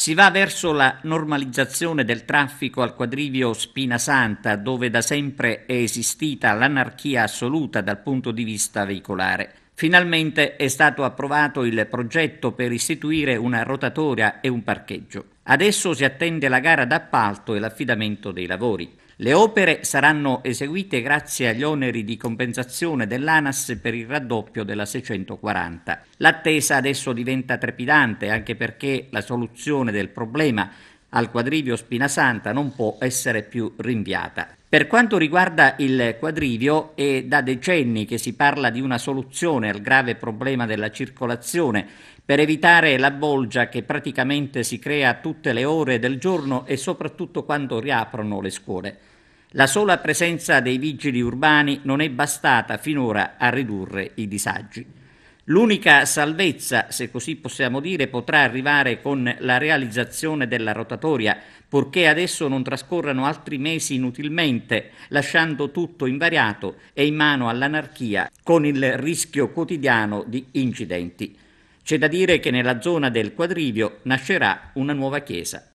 Si va verso la normalizzazione del traffico al quadrivio Spina Santa, dove da sempre è esistita l'anarchia assoluta dal punto di vista veicolare. Finalmente è stato approvato il progetto per istituire una rotatoria e un parcheggio. Adesso si attende la gara d'appalto e l'affidamento dei lavori. Le opere saranno eseguite grazie agli oneri di compensazione dell'ANAS per il raddoppio della 640. L'attesa adesso diventa trepidante anche perché la soluzione del problema al quadrivio Spinasanta non può essere più rinviata. Per quanto riguarda il quadrivio, è da decenni che si parla di una soluzione al grave problema della circolazione per evitare la bolgia che praticamente si crea tutte le ore del giorno e soprattutto quando riaprono le scuole. La sola presenza dei vigili urbani non è bastata finora a ridurre i disagi. L'unica salvezza, se così possiamo dire, potrà arrivare con la realizzazione della rotatoria, purché adesso non trascorrano altri mesi inutilmente, lasciando tutto invariato e in mano all'anarchia, con il rischio quotidiano di incidenti. C'è da dire che nella zona del quadrivio nascerà una nuova chiesa.